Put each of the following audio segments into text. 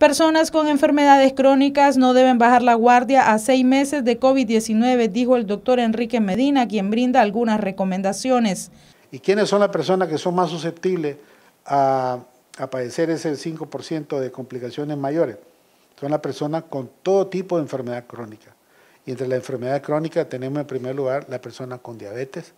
Personas con enfermedades crónicas no deben bajar la guardia a seis meses de COVID-19, dijo el doctor Enrique Medina, quien brinda algunas recomendaciones. ¿Y quiénes son las personas que son más susceptibles a, padecer ese 5% de complicaciones mayores? Son las personas con todo tipo de enfermedad crónica. Y entre la enfermedad crónica tenemos en primer lugar la persona con diabetes,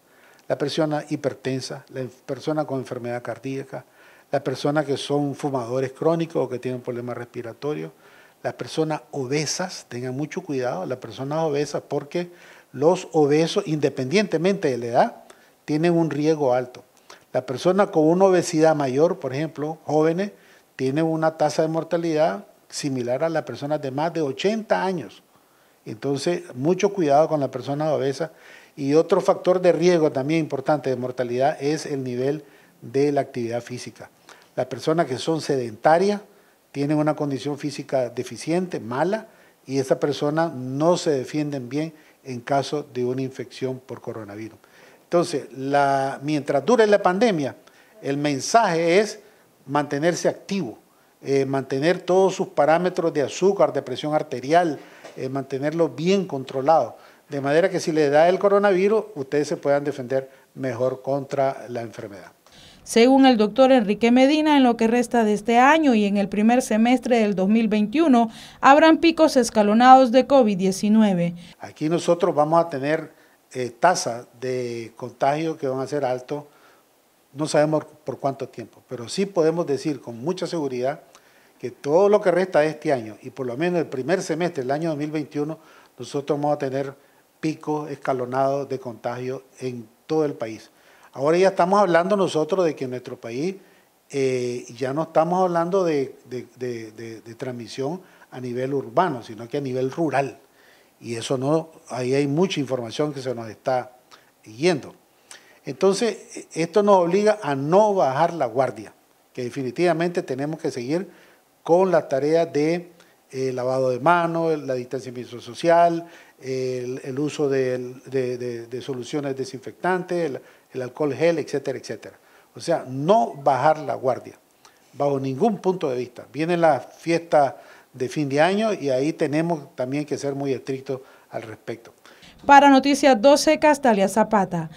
la persona hipertensa, la persona con enfermedad cardíaca, las personas que son fumadores crónicos o que tienen problemas respiratorios, las personas obesas, tengan mucho cuidado, las personas obesas, porque los obesos, independientemente de la edad, tienen un riesgo alto. La persona con una obesidad mayor, por ejemplo, jóvenes, tiene una tasa de mortalidad similar a las personas de más de 80 años. Entonces, mucho cuidado con las personas obesas. Y otro factor de riesgo también importante de mortalidad es el nivel de la actividad física. Las personas que son sedentarias tienen una condición física deficiente, mala, y esas personas no se defienden bien en caso de una infección por coronavirus. Entonces, mientras dure la pandemia, el mensaje es mantenerse activo, eh, mantener todos sus parámetros de azúcar, de presión arterial, eh, mantenerlo bien controlado, de manera que si le da el coronavirus, ustedes se puedan defender mejor contra la enfermedad. Según el doctor Enrique Medina, en lo que resta de este año y en el primer semestre del 2021, habrán picos escalonados de COVID-19. Aquí nosotros vamos a tener eh, tasas de contagio que van a ser altos, no sabemos por cuánto tiempo, pero sí podemos decir con mucha seguridad que todo lo que resta de este año y por lo menos el primer semestre del año 2021, nosotros vamos a tener picos escalonados de contagio en todo el país. Ahora ya estamos hablando nosotros de que en nuestro país eh, ya no estamos hablando de, de, transmisión a nivel urbano, sino que a nivel rural. Y eso no, ahí hay mucha información que se nos está yendo. Entonces, esto nos obliga a no bajar la guardia, que definitivamente tenemos que seguir con la tarea de el lavado de manos, la distancia social, el, uso de, soluciones desinfectantes, el, alcohol gel, etcétera, etcétera. O sea, no bajar la guardia, bajo ningún punto de vista. Viene la fiesta de fin de año y ahí tenemos también que ser muy estrictos al respecto. Para Noticias 12, Castalia Zapata.